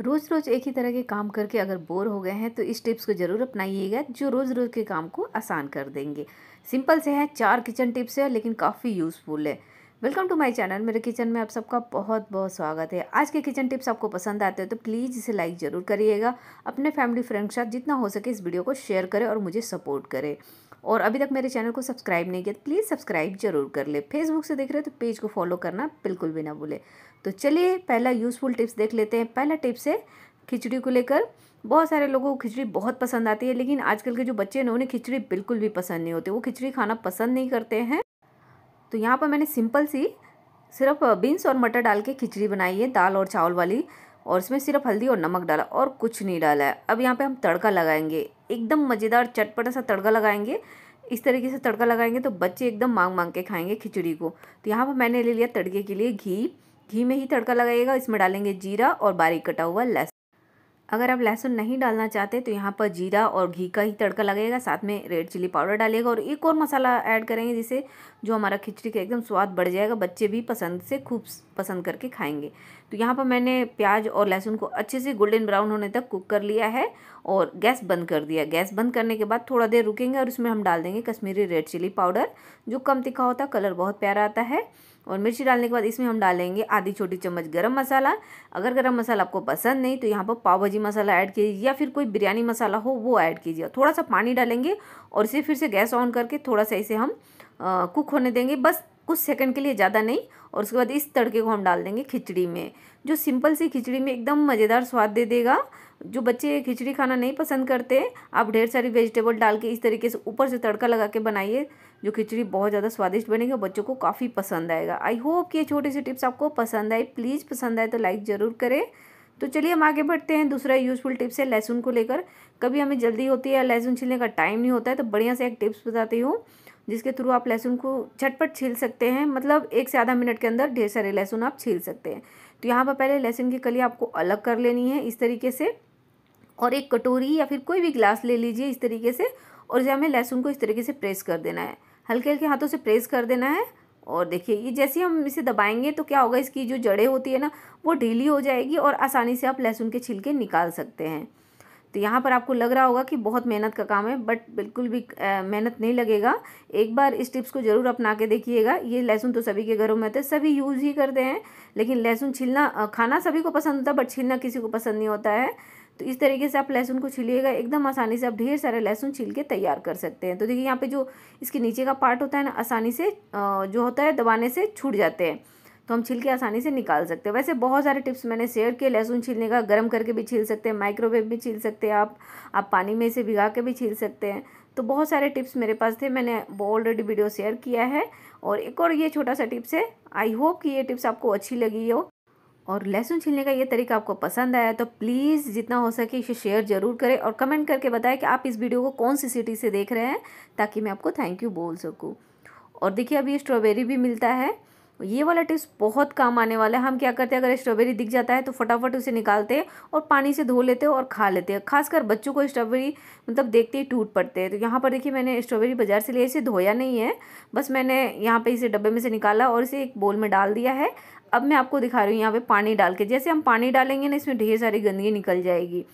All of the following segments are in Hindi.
रोज़ रोज़ एक ही तरह के काम करके अगर बोर हो गए हैं तो इस टिप्स को ज़रूर अपनाइएगा जो रोज़ रोज़ के काम को आसान कर देंगे सिंपल से है चार किचन टिप्स है लेकिन काफ़ी यूज़फुल है वेलकम टू माय चैनल मेरे किचन में आप सबका बहुत बहुत स्वागत है आज के किचन टिप्स आपको पसंद आते हैं तो प्लीज़ इसे लाइक ज़रूर करिएगा अपने फैमिली फ्रेंड के साथ जितना हो सके इस वीडियो को शेयर करें और मुझे सपोर्ट करें और अभी तक मेरे चैनल को सब्सक्राइब नहीं किया तो प्लीज़ सब्सक्राइब जरूर कर ले फेसबुक से देख रहे हो तो पेज को फॉलो करना बिल्कुल भी ना भूले तो चलिए पहला यूज़फुल टिप्स देख लेते हैं पहला टिप्स है खिचड़ी को लेकर बहुत सारे लोगों को खिचड़ी बहुत पसंद आती है लेकिन आजकल के जो बच्चे हैं उन्हें खिचड़ी बिल्कुल भी पसंद नहीं होती वो खिचड़ी खाना पसंद नहीं करते हैं तो यहाँ पर मैंने सिंपल सी सिर्फ बीन्स और मटर डाल के खिचड़ी बनाई है दाल और चावल वाली और इसमें सिर्फ हल्दी और नमक डाला और कुछ नहीं डाला है अब यहाँ पे हम तड़का लगाएंगे एकदम मज़ेदार चटपटा सा तड़का लगाएंगे इस तरीके से तड़का लगाएंगे तो बच्चे एकदम मांग मांग के खाएंगे खिचड़ी को तो यहाँ पर मैंने ले लिया तड़के के लिए घी घी में ही तड़का लगाइएगा इसमें डालेंगे जीरा और बारीक कटा हुआ लहसुन अगर आप लहसुन नहीं डालना चाहते तो यहाँ पर जीरा और घी का ही तड़का लगेगा साथ में रेड चिली पाउडर डालेगा और एक और मसाला ऐड करेंगे जिससे जो हमारा खिचड़ी का एकदम स्वाद बढ़ जाएगा बच्चे भी पसंद से खूब पसंद करके खाएंगे तो यहाँ पर मैंने प्याज और लहसुन को अच्छे से गोल्डन ब्राउन होने तक कुक कर लिया है और गैस बंद कर दिया गैस बंद करने के बाद थोड़ा देर रुकेंगे और उसमें हम डाल देंगे कश्मीरी रेड चिली पाउडर जो कम तिखा होता कलर बहुत प्यारा आता है और मिर्ची डालने के बाद इसमें हम डालेंगे आधी छोटी चम्मच गरम मसाला अगर गरम मसाला आपको पसंद नहीं तो यहाँ पर पाव भाजी मसाला ऐड कीजिए या फिर कोई बिरयानी मसाला हो वो ऐड कीजिए थोड़ा सा पानी डालेंगे और इसे फिर से गैस ऑन करके थोड़ा सा इसे हम आ, कुक होने देंगे बस कुछ सेकंड के लिए ज़्यादा नहीं और उसके बाद इस तड़के को हम डाल देंगे खिचड़ी में जो सिंपल सी खिचड़ी में एकदम मज़ेदार स्वाद दे देगा जो बच्चे खिचड़ी खाना नहीं पसंद करते आप ढेर सारी वेजिटेबल डाल के इस तरीके से ऊपर से तड़का लगा के बनाइए जो खिचड़ी बहुत ज़्यादा स्वादिष्ट बनेगी और बच्चों को काफ़ी पसंद आएगा आई होप कि ये छोटी सी टिप्स आपको पसंद आई प्लीज़ पसंद आए तो लाइक ज़रूर करें तो चलिए हम आगे बढ़ते हैं दूसरा यूजफुल टिप्स है लहसुन को लेकर कभी हमें जल्दी होती है या लहसुन छीलने का टाइम नहीं होता है तो बढ़िया से एक टिप्स बताती हूँ जिसके थ्रू आप लहसुन को झटपट छील सकते हैं मतलब एक से आधा मिनट के अंदर ढेर सारे लहसुन आप छील सकते हैं तो यहाँ पर पहले लहसुन की कली आपको अलग कर लेनी है इस तरीके से और एक कटोरी या फिर कोई भी ग्लास ले लीजिए इस तरीके से और इसे हमें लहसुन को इस तरीके से प्रेस कर देना है हल्के हल्के हाथों से प्रेस कर देना है और देखिए ये जैसे हम इसे दबाएंगे तो क्या होगा इसकी जो जड़ें होती है ना वो ढीली हो जाएगी और आसानी से आप लहसुन के छिलके निकाल सकते हैं तो यहाँ पर आपको लग रहा होगा कि बहुत मेहनत का काम है बट बिल्कुल भी मेहनत नहीं लगेगा एक बार इस टिप्स को ज़रूर अपना के देखिएगा ये लहसुन तो सभी के घरों में होता है सभी यूज़ ही करते हैं लेकिन लहसुन छिलना खाना सभी को पसंद होता है बट छीलना किसी को पसंद नहीं होता है तो इस तरीके से आप लहसुन को छिलिएगा एकदम आसानी से आप ढेर सारे लहसुन छील के तैयार कर सकते हैं तो देखिए यहाँ पे जो इसके नीचे का पार्ट होता है ना आसानी से जो होता है दबाने से छूट जाते हैं तो हम छिलके आसानी से निकाल सकते हैं वैसे बहुत सारे टिप्स मैंने शेयर किए लहसुन छीलने का गर्म करके भी छील सकते हैं माइक्रोवेव भी छील सकते हैं आप आप पानी में इसे भिगा के भी छील सकते हैं तो बहुत सारे टिप्स मेरे पास थे मैंने वो ऑलरेडी वीडियो शेयर किया है और एक और ये छोटा सा टिप्स है आई होप कि ये टिप्स आपको अच्छी लगी हो और लहसुन छीलने का ये तरीका आपको पसंद आया तो प्लीज़ जितना हो सके इसे शेयर ज़रूर करें और कमेंट करके बताएं कि आप इस वीडियो को कौन सी सिटी से देख रहे हैं ताकि मैं आपको थैंक यू बोल सकूँ और देखिए अभी स्ट्रॉबेरी भी मिलता है तो ये वाला टिप्स बहुत काम आने वाला है हम क्या करते हैं अगर स्ट्रॉबेरी दिख जाता है तो फटाफट उसे निकालते हैं और पानी से धो लेते हैं और खा लेते हैं खासकर बच्चों को स्ट्रॉबेरी मतलब देखते ही टूट पड़ते हैं तो यहाँ पर देखिए मैंने स्ट्रॉबेरी बाज़ार से लिया इसे धोया नहीं है बस मैंने यहाँ पर इसे डब्बे में से निकाला और इसे एक बोल में डाल दिया है अब मैं आपको दिखा रही हूँ यहाँ पर पानी डाल के जैसे हम पानी डालेंगे ना इसमें ढेर सारी गंदगी निकल जाएगी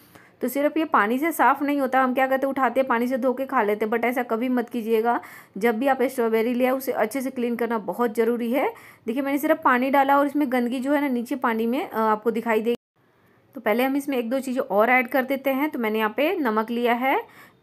तो सिर्फ ये पानी से साफ़ नहीं होता हम क्या करते उठाते हैं पानी से धो के खा लेते बट ऐसा कभी मत कीजिएगा जब भी आप स्ट्रॉबेरी लिया उसे अच्छे से क्लीन करना बहुत ज़रूरी है देखिए मैंने सिर्फ पानी डाला और इसमें गंदगी जो है ना नीचे पानी में आपको दिखाई देगी तो पहले हम इसमें एक दो चीज़ें और ऐड कर देते हैं तो मैंने यहाँ पे नमक लिया है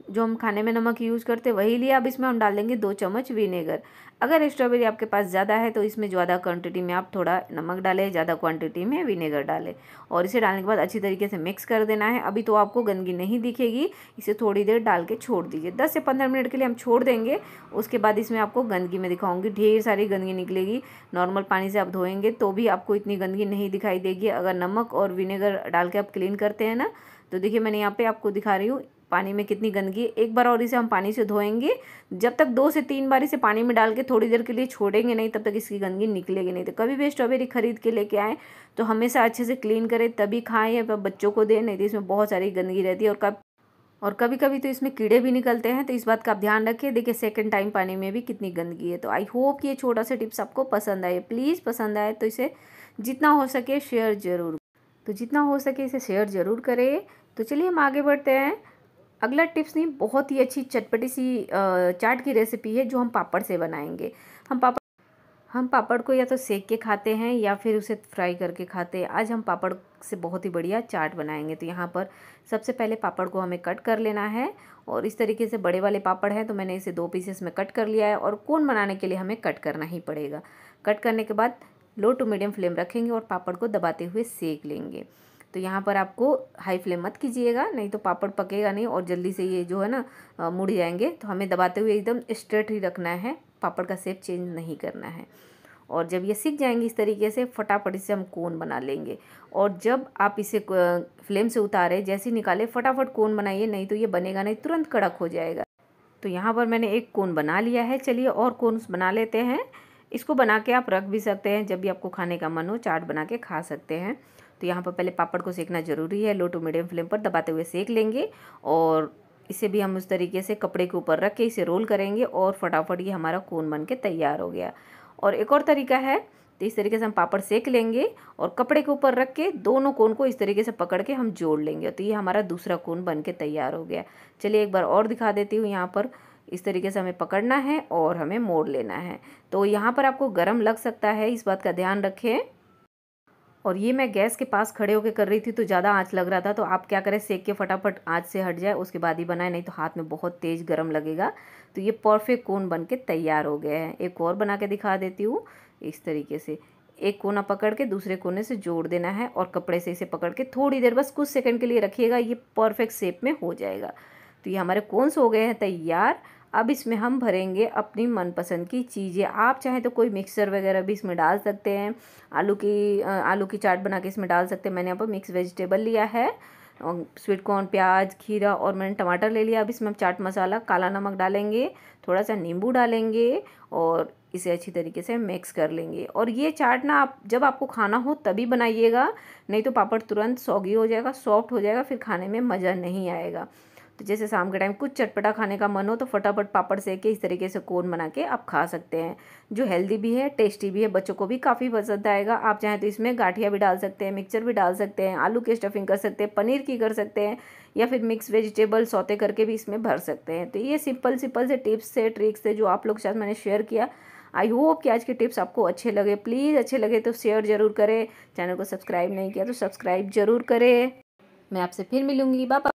जो हम खाने में नमक यूज़ करते वही लिए अब इसमें हम डाल देंगे दो चम्मच विनेगर अगर स्ट्रॉबेरी आपके पास ज़्यादा है तो इसमें ज़्यादा क्वांटिटी में आप थोड़ा नमक डालें ज़्यादा क्वांटिटी में विनेगर डालें और इसे डालने के बाद अच्छी तरीके से मिक्स कर देना है अभी तो आपको गंदगी नहीं दिखेगी इसे थोड़ी देर डाल के छोड़ दीजिए दस से पंद्रह मिनट के लिए हम छोड़ देंगे उसके बाद इसमें आपको गंदगी में दिखाऊँगी ढेर सारी गंदगी निकलेगी नॉर्मल पानी से आप धोएंगे तो भी आपको इतनी गंदगी नहीं दिखाई देगी अगर नमक और विनेगर डाल के आप क्लीन करते हैं ना तो देखिए मैंने यहाँ पे आपको दिखा रही हूँ पानी में कितनी गंदगी एक बार और इसे हम पानी से धोएंगे जब तक दो से तीन बार इसे पानी में डाल के थोड़ी देर के लिए छोड़ेंगे नहीं तब तक इसकी गंदगी निकलेगी नहीं तो कभी भी स्ट्रॉबेरी खरीद के लेके आएँ तो हमेशा अच्छे से क्लीन करें तभी खाएँ या बच्चों को दें नहीं तो इसमें बहुत सारी गंदगी रहती है और कब और कभी कभी तो इसमें कीड़े भी निकलते हैं तो इस बात का आप ध्यान रखिए देखिए सेकंड टाइम पानी में भी कितनी गंदगी है तो आई होप ये छोटा सा टिप्स आपको पसंद आए प्लीज़ पसंद आए तो इसे जितना हो सके शेयर ज़रूर तो जितना हो सके इसे शेयर ज़रूर करें तो चलिए हम आगे बढ़ते हैं अगला टिप्स नहीं बहुत ही अच्छी चटपटी सी चाट की रेसिपी है जो हम पापड़ से बनाएंगे हम पापड़ हम पापड़ को या तो सेक के खाते हैं या फिर उसे फ्राई करके खाते हैं आज हम पापड़ से बहुत ही बढ़िया चाट बनाएंगे तो यहाँ पर सबसे पहले पापड़ को हमें कट कर लेना है और इस तरीके से बड़े वाले पापड़ हैं तो मैंने इसे दो पीसेस में कट कर लिया है और कौन बनाने के लिए हमें कट करना ही पड़ेगा कट करने के बाद लो टू मीडियम फ्लेम रखेंगे और पापड़ को दबाते हुए सेक लेंगे तो यहाँ पर आपको हाई फ्लेम मत कीजिएगा नहीं तो पापड़ पकेगा नहीं और जल्दी से ये जो है ना मुड़ जाएंगे तो हमें दबाते हुए एकदम स्ट्रेट ही रखना है पापड़ का सेप चेंज नहीं करना है और जब ये सीख जाएंगे इस तरीके से फटाफट इसे हम कोन बना लेंगे और जब आप इसे फ्लेम से उतारें जैसे निकाले फटाफट कोन बनाइए नहीं तो ये बनेगा नहीं तुरंत कड़क हो जाएगा तो यहाँ पर मैंने एक कोन बना लिया है चलिए और कोन बना लेते हैं इसको बना के आप रख भी सकते हैं जब भी आपको खाने का मन हो चाट बना के खा सकते हैं तो यहाँ पर पहले पापड़ को सेकना ज़रूरी है लो टू मीडियम फ्लेम पर दबाते हुए सेक लेंगे और इसे भी हम उस तरीके से कपड़े के ऊपर रख के इसे रोल करेंगे और फटाफट ये हमारा कोन बन के तैयार हो गया और एक और तरीका है तो इस तरीके से हम पापड़ सेक लेंगे और कपड़े के ऊपर रख के दोनों कोन को इस तरीके से पकड़ के हम जोड़ लेंगे तो ये हमारा दूसरा कोन बन के तैयार हो गया चलिए एक बार और दिखा देती हूँ यहाँ पर इस तरीके से हमें पकड़ना है और हमें मोड़ लेना है तो यहाँ पर आपको गर्म लग सकता है इस बात का ध्यान रखें और ये मैं गैस के पास खड़े होकर कर रही थी तो ज़्यादा आँच लग रहा था तो आप क्या करें सेक के फटाफट आँच से हट जाए उसके बाद ही बनाए नहीं तो हाथ में बहुत तेज़ गर्म लगेगा तो ये परफेक्ट कोन बन के तैयार हो गया है एक और बना के दिखा देती हूँ इस तरीके से एक कोना पकड़ के दूसरे कोने से जोड़ देना है और कपड़े से इसे पकड़ के थोड़ी देर बस कुछ सेकंड के लिए रखिएगा ये परफेक्ट शेप में हो जाएगा तो ये हमारे कोन्स हो गए हैं तैयार अब इसमें हम भरेंगे अपनी मनपसंद की चीज़ें आप चाहें तो कोई मिक्सर वगैरह भी इसमें डाल सकते हैं आलू की आलू की चाट बना के इसमें डाल सकते हैं मैंने यहाँ पर मिक्स वेजिटेबल लिया है स्वीट कॉर्न प्याज खीरा और मैंने टमाटर ले लिया अब इसमें हम चाट मसाला काला नमक डालेंगे थोड़ा सा नींबू डालेंगे और इसे अच्छी तरीके से मिक्स कर लेंगे और ये चाट ना आप जब आपको खाना हो तभी बनाइएगा नहीं तो पापड़ तुरंत सौगी हो जाएगा सॉफ्ट हो जाएगा फिर खाने में मज़ा नहीं आएगा तो जैसे शाम के टाइम कुछ चटपटा खाने का मन हो तो फटाफट पापड़ सेक के इस तरीके से कोन बना के आप खा सकते हैं जो हेल्दी भी है टेस्टी भी है बच्चों को भी काफ़ी पसंद आएगा आप चाहें तो इसमें गाठिया भी डाल सकते हैं मिक्सचर भी डाल सकते हैं आलू की स्टफिंग कर सकते हैं पनीर की कर सकते हैं या फिर मिक्स वेजिटेबल सौते करके भी इसमें भर सकते हैं तो ये सिंपल सिंपल से टिप्स से ट्रिक्स थे जो आप लोग शायद साथ मैंने शेयर किया आई होप कि आज के टिप्स आपको अच्छे लगे प्लीज़ अच्छे लगे तो शेयर ज़रूर करें चैनल को सब्सक्राइब नहीं किया तो सब्सक्राइब ज़रूर करें मैं आपसे फिर मिलूँगी बाबा